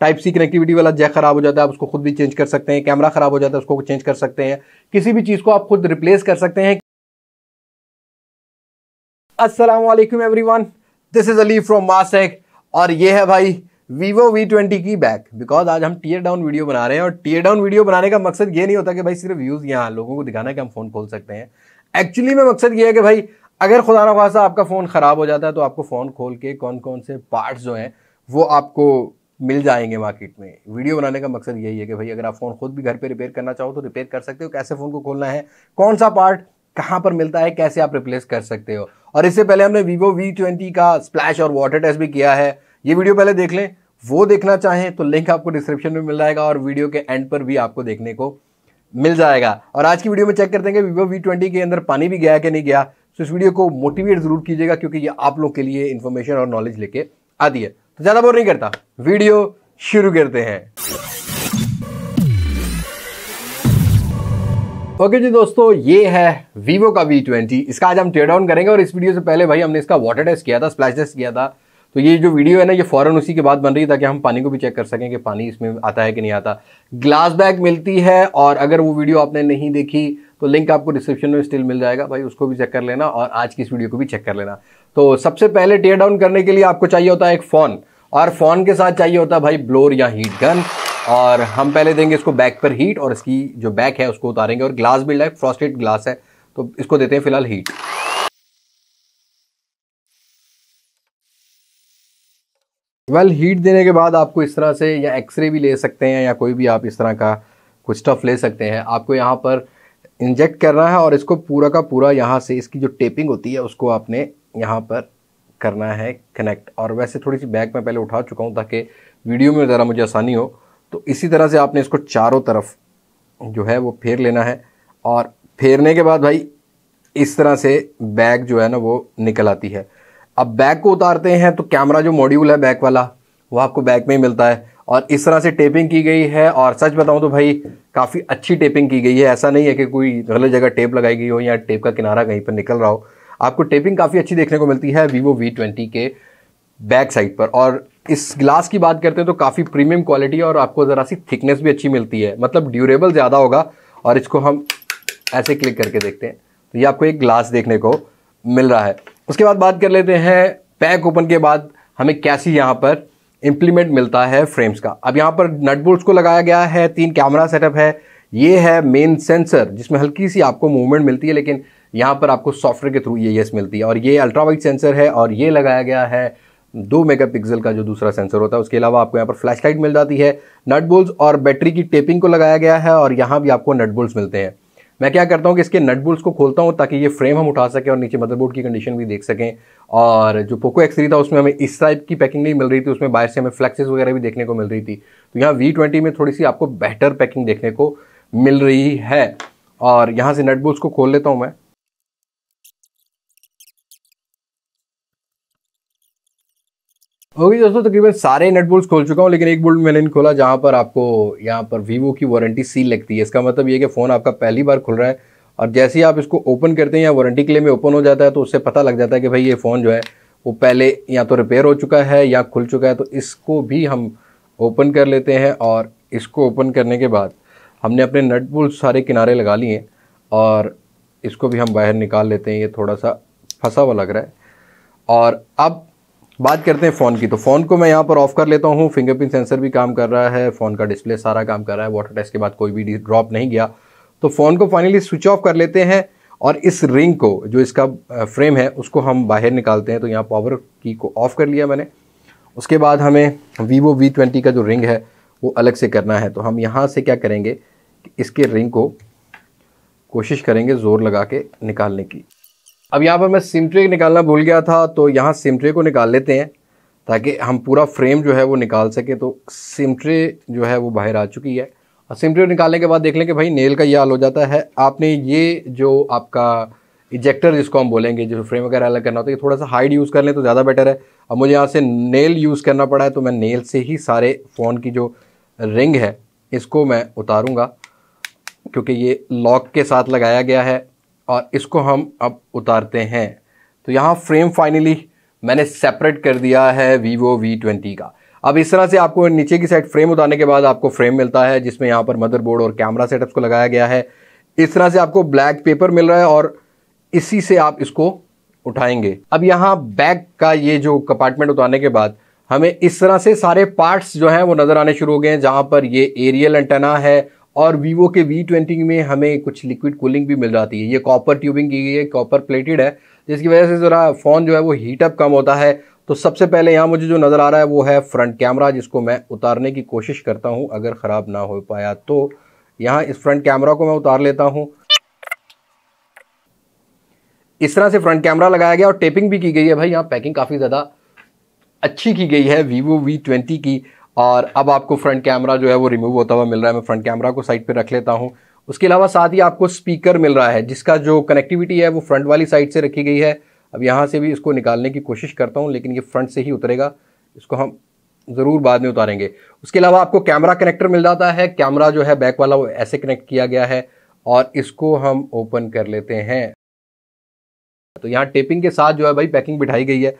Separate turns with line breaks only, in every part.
type C connectivity वाला jack खराब हो जाता है आप उसको खुद भी चेंज कर सकते हैं कैमरा खराब हो जाता है उसको चेंज कर सकते हैं किसी भी चीज़ को आप खुद रिप्लेस कर सकते हैं असलम everyone this is Ali from मासेक और ये है भाई वीवो वी ट्वेंटी की बैक बिकॉज आज हम टीयर डाउन वीडियो बना रहे हैं और टीयर डाउन वीडियो बनाने का मकसद ये नहीं होता कि भाई सिर्फ व्यूज़ यहाँ लोगों को दिखाना है कि हम फ़ोन खोल सकते हैं एक्चुअली में मकसद ये है कि भाई अगर खुदा ना खासा आपका फ़ोन ख़राब हो जाता है तो आपको फ़ोन खोल के कौन कौन से पार्ट्स जो हैं वो आपको मिल जाएंगे मार्केट में वीडियो बनाने का मकसद यही है कि भाई अगर आप फ़ोन खुद भी घर पे रिपेयर करना चाहो तो रिपेयर कर सकते हो कैसे फ़ोन को खोलना है कौन सा पार्ट कहाँ पर मिलता है कैसे आप रिप्लेस कर सकते हो और इससे पहले हमने वीवो वी ट्वेंटी का स्प्लैश और वाटर टेस्ट भी किया है ये वीडियो पहले देख लें वो देखना चाहें तो लिंक आपको डिस्क्रिप्शन में मिल जाएगा और वीडियो के एंड पर भी आपको देखने को मिल जाएगा और आज की वीडियो में चेक करते हैं वीवो वी ट्वेंटी के अंदर पानी भी गया कि नहीं गया तो इस वीडियो को मोटिवेट ज़रूर कीजिएगा क्योंकि ये आप लोग के लिए इन्फॉर्मेशन और नॉलेज लेके आती है ज्यादा बोर नहीं करता वीडियो शुरू करते हैं ओके okay जी दोस्तों ये है वीवो का वी ट्वेंटी इसका आज हम टेयर डाउन करेंगे और इस वीडियो से पहले भाई हमने इसका वाटर टेस्ट किया था स्प्लैश टेस्ट किया था तो ये जो वीडियो है ना ये फॉरन उसी के बाद बन रही है ताकि हम पानी को भी चेक कर सकें कि पानी इसमें आता है कि नहीं आता ग्लास बैग मिलती है और अगर वो वीडियो आपने नहीं देखी तो लिंक आपको डिस्क्रिप्शन में स्टिल मिल जाएगा भाई उसको भी चेक कर लेना और आज की इस वीडियो को भी चेक कर लेना तो सबसे पहले टेयर डाउन करने के लिए आपको चाहिए होता है एक फ़ोन और फोन के साथ चाहिए होता है भाई ब्लोर या हीट गन और हम पहले देंगे इसको बैक पर हीट और इसकी जो बैक है उसको उतारेंगे और ग्लास बिल्ड है फ्रॉस्टेड ग्लास है तो इसको देते हैं फिलहाल हीट वेल well, हीट देने के बाद आपको इस तरह से या एक्सरे भी ले सकते हैं या कोई भी आप इस तरह का कुछ स्टफ़ ले सकते हैं आपको यहाँ पर इंजेक्ट करना है और इसको पूरा का पूरा यहाँ से इसकी जो टेपिंग होती है उसको आपने यहाँ पर करना है कनेक्ट और वैसे थोड़ी सी बैग मैं पहले उठा चुका हूँ ताकि वीडियो में ज़रा मुझे आसानी हो तो इसी तरह से आपने इसको चारों तरफ जो है वो फेर लेना है और फेरने के बाद भाई इस तरह से बैग जो है ना वो निकल आती है अब बैग को उतारते हैं तो कैमरा जो मॉड्यूल है बैक वाला वो आपको बैक में ही मिलता है और इस तरह से टेपिंग की गई है और सच बताऊं तो भाई काफ़ी अच्छी टेपिंग की गई है ऐसा नहीं है कि कोई गलत जगह टेप लगाई गई हो या टेप का किनारा कहीं पर निकल रहा हो आपको टेपिंग काफ़ी अच्छी देखने को मिलती है वीवो वी ट्वेंटी के बैक साइड पर और इस ग्लास की बात करते हैं तो काफ़ी प्रीमियम क्वालिटी और आपको ज़रा सी थिकनेस भी अच्छी मिलती है मतलब ड्यूरेबल ज़्यादा होगा और इसको हम ऐसे क्लिक करके देखते हैं तो ये आपको एक ग्लास देखने को मिल रहा है उसके बाद बात कर लेते हैं पैक ओपन के बाद हमें कैसी यहाँ पर इम्प्लीमेंट मिलता है फ्रेम्स का अब यहाँ पर नटबोर्ड्स को लगाया गया है तीन कैमरा सेटअप है ये है मेन सेंसर जिसमें हल्की सी आपको मूवमेंट मिलती है लेकिन यहाँ पर आपको सॉफ्टवेयर के थ्रू ये e यस मिलती है और ये अल्ट्रावाइट सेंसर है और ये लगाया गया है दो मेगापिक्सल का जो दूसरा सेंसर होता है उसके अलावा आपको यहाँ पर फ्लैश लाइट मिल जाती है नट बोल्स और बैटरी की टेपिंग को लगाया गया है और यहाँ भी आपको नट बोल्स मिलते हैं मैं क्या करता हूँ कि इसके नट बोल्स को खोलता हूँ ताकि ये फ्रेम हम उठा सकें और नीचे मदरबोर्ड की कंडीशन भी देख सकें और जो पोको एक्स थ्री था उसमें हमें इस टाइप की पैकिंग नहीं मिल रही थी उसमें बाहर से हमें फ्लैक्सेस वगैरह भी देखने को मिल रही थी तो यहाँ वी ट्वेंटी में थोड़ी सी आपको बेटर पैकिंग देखने को मिल रही है और यहाँ से नट बोल्स को खोल लेता हूँ मैं ओके दोस्तों तकरीबन सारे नट बोल्ट खोल चुका हूँ लेकिन एक बोल्ट मैंने खोला जहाँ पर आपको यहाँ पर वीवो की वारंटी सील लगती है इसका मतलब ये कि फ़ोन आपका पहली बार खुल रहा है और जैसे ही आप इसको ओपन करते हैं या वारंटी के लिए में ओपन हो जाता है तो उससे पता लग जाता है कि भाई ये फ़ोन जो है वो पहले या तो रिपेयर हो चुका है या खुल चुका है तो इसको भी हम ओपन कर लेते हैं और इसको ओपन करने के बाद हमने अपने नट बोल्ट सारे किनारे लगा लिए और इसको भी हम बाहर निकाल लेते हैं ये थोड़ा सा फंसा हुआ लग रहा है और अब बात करते हैं फ़ोन की तो फ़ोन को मैं यहाँ पर ऑफ कर लेता हूँ फिंगरप्रिंट सेंसर भी काम कर रहा है फ़ोन का डिस्प्ले सारा काम कर रहा है वाटर टेस्ट के बाद कोई भी ड्रॉप नहीं गया तो फ़ोन को फाइनली स्विच ऑफ कर लेते हैं और इस रिंग को जो इसका फ्रेम है उसको हम बाहर निकालते हैं तो यहाँ पावर की को ऑफ़ कर लिया मैंने उसके बाद हमें वीवो वी ट्वेंटी का जो रिंग है वो अलग से करना है तो हम यहाँ से क्या करेंगे कि इसके रिंग को कोशिश करेंगे ज़ोर लगा के निकालने की अब यहाँ पर मैं सिमट्रे निकालना भूल गया था तो यहाँ सिमट्रे को निकाल लेते हैं ताकि हम पूरा फ्रेम जो है वो निकाल सके तो सिमट्रे जो है वो बाहर आ चुकी है और सिमट्रे निकालने के बाद देख लें कि भाई नेल का ये हाल हो जाता है आपने ये जो आपका इजेक्टर जिसको हम बोलेंगे जो फ्रेम वगैरह अलग करना होता है थोड़ा सा हाइड यूज़ कर लें तो ज़्यादा बेटर है अब मुझे यहाँ से नेल यूज़ करना पड़ा है तो मैं नेल से ही सारे फ़ोन की जो रिंग है इसको मैं उतारूँगा क्योंकि ये लॉक के साथ लगाया गया है और इसको हम अब उतारते हैं तो यहाँ फ्रेम फाइनली मैंने सेपरेट कर दिया है वीवो वी ट्वेंटी का अब इस तरह से आपको नीचे की साइड फ्रेम उतारने के बाद आपको फ्रेम मिलता है जिसमें यहाँ पर मदरबोर्ड और कैमरा सेटअप्स को लगाया गया है इस तरह से आपको ब्लैक पेपर मिल रहा है और इसी से आप इसको उठाएंगे अब यहाँ बैक का ये जो कंपार्टमेंट उतारने के बाद हमें इस तरह से सारे पार्ट्स जो हैं वो नज़र आने शुरू हो गए हैं जहाँ पर ये एरियल एंटेना है और वीवो के वी ट्वेंटी में हमें कुछ लिक्विड कूलिंग भी मिल जाती है ये कॉपर ट्यूबिंग की गई है कॉपर प्लेटेड है जिसकी वजह से ज़रा फ़ोन जो है वो हीटअप कम होता है तो सबसे पहले यहाँ मुझे जो नज़र आ रहा है वो है फ्रंट कैमरा जिसको मैं उतारने की कोशिश करता हूँ अगर ख़राब ना हो पाया तो यहाँ इस फ्रंट कैमरा को मैं उतार लेता हूँ इस तरह से फ्रंट कैमरा लगाया गया और टेपिंग भी की गई है भाई यहाँ पैकिंग काफ़ी ज़्यादा अच्छी की गई है वीवो वी ट्वेंटी की और अब आपको फ्रंट कैमरा जो है वो रिमूव होता हुआ मिल रहा है मैं फ्रंट कैमरा को साइड पर रख लेता हूँ उसके अलावा साथ ही आपको स्पीकर मिल रहा है जिसका जो कनेक्टिविटी है वो फ्रंट वाली साइड से रखी गई है अब यहाँ से भी इसको निकालने की कोशिश करता हूँ लेकिन ये फ्रंट से ही उतरेगा इसको हम ज़रूर बाद में उतारेंगे उसके अलावा आपको कैमरा कनेक्टर मिल जाता है कैमरा जो है बैक वाला वो ऐसे कनेक्ट किया गया है और इसको हम ओपन कर लेते हैं तो यहाँ टेपिंग के साथ जो है भाई पैकिंग बिठाई गई है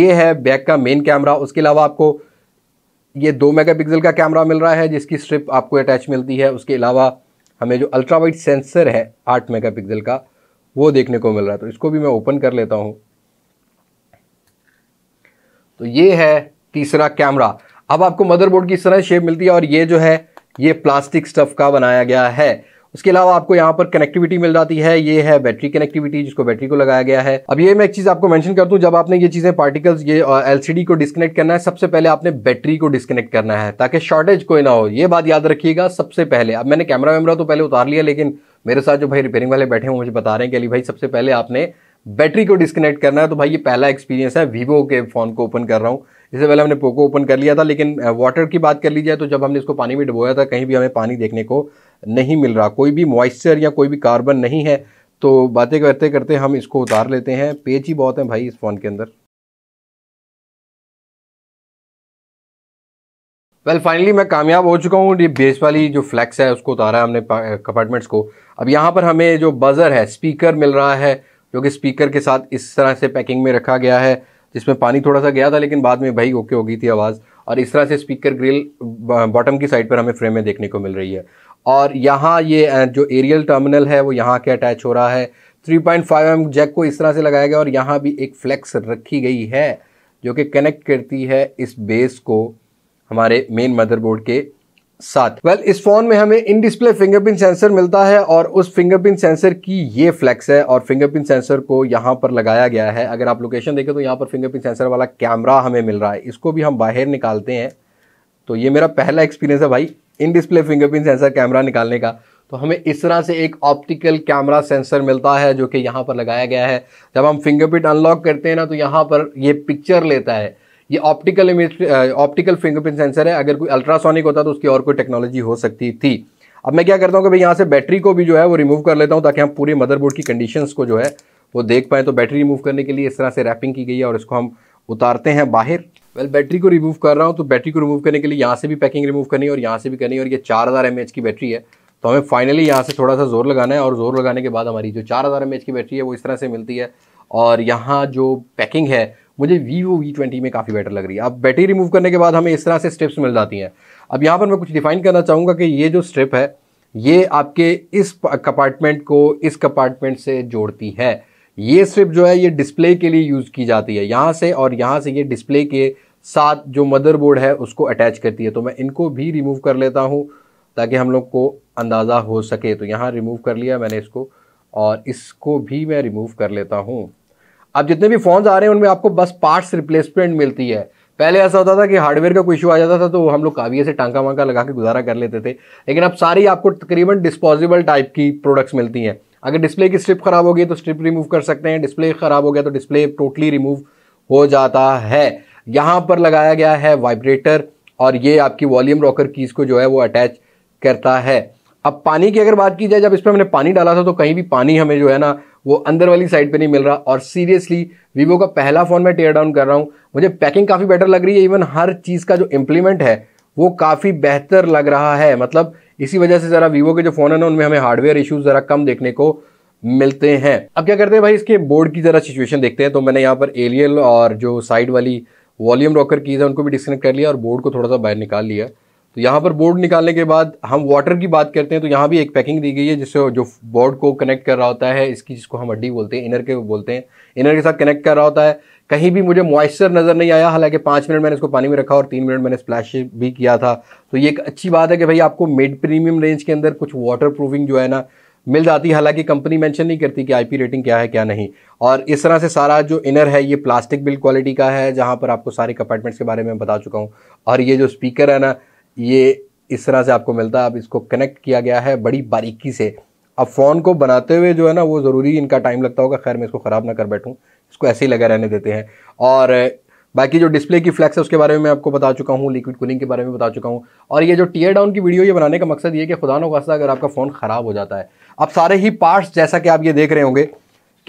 ये है बैक का मेन कैमरा उसके अलावा आपको ये दो मेगापिक्सल का कैमरा मिल रहा है जिसकी स्ट्रिप आपको अटैच मिलती है उसके अलावा हमें जो अल्ट्रा वाइट सेंसर है आठ मेगापिक्सल का वो देखने को मिल रहा है तो इसको भी मैं ओपन कर लेता हूँ तो ये है तीसरा कैमरा अब आपको मदरबोर्ड की इस तरह शेप मिलती है और ये जो है ये प्लास्टिक स्टफ का बनाया गया है उसके अलावा आपको यहाँ पर कनेक्टिविटी मिल जाती है ये है बैटरी कनेक्टिविटी जिसको बैटरी को लगाया गया है अब ये मैं एक चीज आपको मेंशन कर दूं जब आपने ये चीजें पार्टिकल्स ये एलसीडी को डिस्कनेक्ट करना है सबसे पहले आपने बैटरी को डिस्कनेक्ट करना है ताकि शॉर्टेज कोई ना हो ये बात याद रखिएगा सबसे पहले अब मैंने कैमरा वैमरा तो पहले उतार लिया लेकिन मेरे साथ जो भाई रिपेयरिंग वाले बैठे हैं मुझे बता रहे हैं कि अली भाई सबसे पहले आपने बैटरी को डिस्कनेक्ट करना है तो भाई ये पहला एक्सपीरियंस है वीवो के फ़ोन को ओपन कर रहा हूँ इससे पहले हमने पोको ओपन कर लिया था लेकिन वाटर की बात कर ली जाए तो जब हमने इसको पानी में डुबोया था कहीं भी हमें पानी देखने को नहीं मिल रहा कोई भी मॉइस्चर या कोई भी कार्बन नहीं है तो बातें करते करते हम इसको उतार लेते हैं पेज ही बहुत है भाई इस फ़ोन के अंदर वेल well, फाइनली मैं कामयाब हो चुका हूँ ये बेस वाली जो फ्लैक्स है उसको उतारा है हमने कंपार्टमेंट्स को अब यहाँ पर हमें जो बज़र है स्पीकर मिल रहा है जो कि स्पीकर के साथ इस तरह से पैकिंग में रखा गया है जिसमें पानी थोड़ा सा गया था लेकिन बाद में भाई ओके हो गई थी आवाज़ और इस तरह से स्पीकर ग्रिल बॉटम की साइड पर हमें फ्रेम में देखने को मिल रही है और यहाँ ये जो एरियल टर्मिनल है वो यहाँ के अटैच हो रहा है 3.5 पॉइंट जैक को इस तरह से लगाया गया और यहाँ भी एक फ्लेक्स रखी गई है जो कि कनेक्ट करती है इस बेस को हमारे मेन मदरबोर्ड के साथ वेल well, इस फोन में हमें इन डिस्प्ले फिंगरप्रिंट सेंसर मिलता है और उस फिंगरप्रिंट सेंसर की ये फ्लैक्स है और फिंगरप्रिंट सेंसर को यहाँ पर लगाया गया है अगर आप लोकेशन देखें तो यहाँ पर फिंगरप्रिंट सेंसर वाला कैमरा हमें मिल रहा है इसको भी हम बाहर निकालते हैं तो ये मेरा पहला एक्सपीरियंस है भाई in display fingerprint sensor camera निकालने का तो हमें इस तरह से एक ऑप्टिकल कैमरा सेंसर मिलता है जो कि यहाँ पर लगाया गया है जब हम फिंगरप्रिंट अनलॉक करते हैं ना तो यहाँ पर ये पिक्चर लेता है ये optical image optical fingerprint sensor है अगर कोई अल्ट्रासोनिक होता तो उसकी और कोई टेक्नोलॉजी हो सकती थी अब मैं क्या करता हूँ कि भाई यहाँ से बैटरी को भी जो है वो रिमूव कर लेता हूँ ताकि हम पूरे मदरबोर्ड की कंडीशंस को जो है वो देख पाएँ तो बैटरी रिमूव करने के लिए इस तरह से रैपिंग की गई है और इसको हम उतारते हैं बाहर वेल well, बैटरी को रिमूव कर रहा हूँ तो बैटरी को रिमूव करने के लिए यहाँ से भी पैकिंग रिमूव करनी है और यहाँ से भी करनी है और ये चार हज़ार एम की बैटरी है तो हमें फाइनली यहाँ से थोड़ा सा जोर लगाना है और जोर लगाने के बाद हमारी जो चार हज़ार एम की बैटरी है वो इस तरह से मिलती है और यहाँ जो पैकिंग है मुझे वीवो वी ट्वेंटी में काफ़ी बेटर लग रही है अब बैटरी रिमूव करने के बाद हमें इस तरह से स्ट्रिप्स मिल जाती हैं अब यहाँ पर मैं कुछ डिफाइन करना चाहूँगा कि ये जो स्ट्रिप है ये आपके इस कंपार्टमेंट को इस कंपार्टमेंट से जोड़ती है ये सिर्फ जो है ये डिस्प्ले के लिए यूज़ की जाती है यहाँ से और यहाँ से ये डिस्प्ले के साथ जो मदरबोर्ड है उसको अटैच करती है तो मैं इनको भी रिमूव कर लेता हूँ ताकि हम लोग को अंदाज़ा हो सके तो यहाँ रिमूव कर लिया मैंने इसको और इसको भी मैं रिमूव कर लेता हूँ अब जितने भी फ़ोन्स आ रहे हैं उनमें आपको बस पार्ट्स रिप्लेसमेंट मिलती है पहले ऐसा होता था कि हार्डवेयर का कोई इशू आ जाता था तो हम लोग काविये से टांका वांका लगा के गुजारा कर लेते थे लेकिन अब सारी आपको तकरीबन डिस्पोजेबल टाइप की प्रोडक्ट्स मिलती हैं अगर डिस्प्ले की स्ट्रिप ख़राब हो गई तो स्ट्रिप रिमूव कर सकते हैं डिस्प्ले ख़राब हो गया तो डिस्प्ले टोटली रिमूव हो जाता है यहाँ पर लगाया गया है वाइब्रेटर और ये आपकी वॉल्यूम रॉकर कीज़ को जो है वो अटैच करता है अब पानी की अगर बात की जाए जब इस पर हमने पानी डाला था तो कहीं भी पानी हमें जो है ना वो अंदर वाली साइड पे नहीं मिल रहा और सीरियसली वीवो का पहला फ़ोन मैं टेयर डाउन कर रहा हूँ मुझे पैकिंग काफ़ी बेटर लग रही है इवन हर चीज़ का जो इम्प्लीमेंट है वो काफ़ी बेहतर लग रहा है मतलब इसी वजह से ज़रा वीवो के जो फ़ोन है ना उनमें हमें हार्डवेयर इशूज़ ज़रा कम देखने को मिलते हैं अब क्या करते हैं भाई इसके बोर्ड की ज़रा सिचुएशन देखते हैं तो मैंने यहाँ पर एरियल और जो साइड वाली वॉल्यूम रॉकर कीज़ है उनको भी डिस्कनेक्ट कर लिया और बोर्ड को थोड़ा सा बाहर निकाल लिया तो यहाँ पर बोर्ड निकालने के बाद हम वाटर की बात करते हैं तो यहाँ भी एक पैकिंग दी गई है जिससे जो बोर्ड को कनेक्ट कर रहा होता है इसकी जिसको हम हड्डी बोलते हैं इनर के बोलते हैं इनर के साथ कनेक्ट कर रहा होता है कहीं भी मुझे मॉइस्चर नज़र नहीं आया हालांकि पाँच मिनट मैंने इसको पानी में रखा और तीन मिनट मैंने स्प्लैश भी किया था तो ये एक अच्छी बात है कि भाई आपको मिड प्रीमियम रेंज के अंदर कुछ वाटर प्रूफिंग जो है ना मिल जाती है हालांकि कंपनी मेंशन नहीं करती कि आईपी रेटिंग क्या है क्या नहीं और इस तरह से सारा जो इनर है ये प्लास्टिक बिल्ड क्वालिटी का है जहाँ पर आपको सारे कंपार्टमेंट्स के बारे में बता चुका हूँ और ये जो स्पीकर है ना ये इस तरह से आपको मिलता है अब इसको कनेक्ट किया गया है बड़ी बारीकी से अब फ़ोन को बनाते हुए जो है ना वो ज़रूरी इनका टाइम लगता होगा खैर मैं इसको ख़राब ना कर बैठूँ इसको ऐसे ही लगा रहने देते हैं और बाकी जो डिस्प्ले की फ्लैक्स है उसके बारे में मैं आपको बता चुका हूँ लिक्विड कूलिंग के बारे में बता चुका हूँ और ये जो टीयर डाउन की वीडियो ये बनाने का मकसद ये कि खुदा खास्ता अगर आपका फ़ोन ख़राब हो जाता है अब सारे ही पार्ट्स जैसा कि आप ये देख रहे होंगे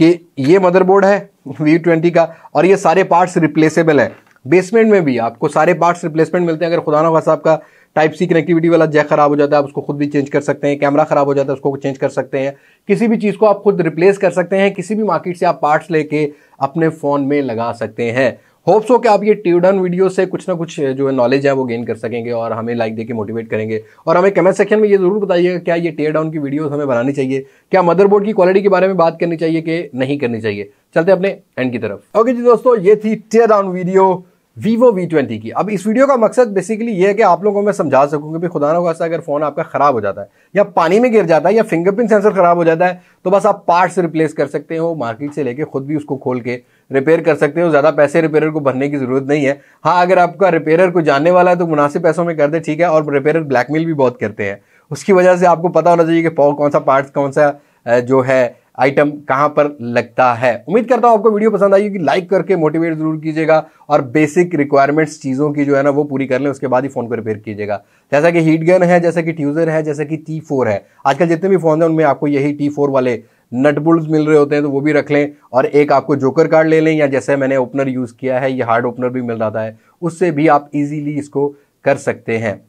कि ये मदरबोर्ड है वी ट्वेंटी का और ये सारे पार्ट्स रिप्लेसेबल है बेसमेंट में भी आपको सारे पार्ट्स रिप्लेसमेंट मिलते हैं अगर खुदा खासा आपका टाइप सी कनेक्टिविटी वाला जैक खराब हो जाता है आप उसको खुद भी चेंज कर सकते हैं कैमरा खराब हो जाता है उसको चेंज कर सकते हैं किसी भी चीज़ को आप खुद रिप्लेस कर सकते हैं किसी भी मार्केट से आप पार्ट्स लेके अपने फ़ोन में लगा सकते हैं होप्स हो कि आप ये ट्यूडन वीडियो से कुछ ना कुछ जो है नॉलेज है वो गेन कर सकेंगे और हमें लाइक देके मोटिवेट करेंगे और हमें कमेंट सेक्शन में ये जरूर बताइएगा क्या ये टेयर डाउन की वीडियोस हमें बनानी चाहिए क्या मदरबोर्ड की क्वालिटी के बारे में बात करनी चाहिए कि नहीं करनी चाहिए चलते अपने एंड की तरफ ओके जी दोस्तों ये थी tear down video Vivo V twenty की अब इस वीडियो का मकसद बेसिकली ये है कि आप लोगों को मैं समझा सकूँ कि खुदा ना खासा अगर फ़ोन आपका ख़राब हो जाता है या पानी में गिर जाता है या फिंगरप्रिंट सेंसर ख़राब हो जाता है तो बस आप पार्ट्स रिप्लेस कर सकते हो मार्केट से लेके खुद भी उसको खोल के रिपेयर कर सकते हो ज़्यादा पैसे रिपेयर को भरने की ज़रूरत नहीं है हाँ अगर आपका रिपेयर को जानने वाला है तो मुनासिब पैसों में कर दे ठीक है और रिपेयर ब्लैकमेल भी बहुत करते हैं उसकी वजह से आपको पता होना चाहिए कि कौन सा पार्ट्स कौन सा जो है आइटम कहाँ पर लगता है उम्मीद करता हूँ आपको वीडियो पसंद आई कि लाइक करके मोटिवेट जरूर कीजिएगा और बेसिक रिक्वायरमेंट्स चीज़ों की जो है ना वो पूरी कर लें उसके बाद ही फ़ोन को रिपेयर कीजिएगा जैसा कि हीट गन है जैसा कि ट्यूज़र है जैसा कि टी फोर है आजकल जितने भी फ़ोन हैं उनमें आपको यही टी फोर वाले नटबुल्स मिल रहे होते हैं तो वो भी रख लें और एक आपको जोकर कार्ड ले लें या जैसे मैंने ओपनर यूज़ किया है ये हार्ड ओपनर भी मिल रहा है उससे भी आप इजीली इसको कर सकते हैं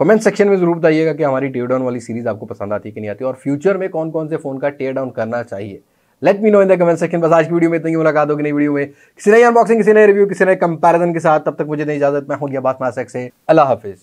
कमेंट सेक्शन में जरूर बताइएगा कि हमारी टेयर डाउन वाली सीरीज आपको पसंद आती है कि नहीं आती और फ्यूचर में कौन कौन से फोन का टेयर डाउन करना चाहिए let me know in the comment section बस आज की वीडियो में इतनी मुलाकात होगी नई वीडियो में किसी नई अनबॉक्सिंग किसी नए रिव्यू किसी नए कंपैरिजन के साथ तब तक मुझे नहीं इजाजत मैं हूँ या बात मासक से अल्लाह हाफिज़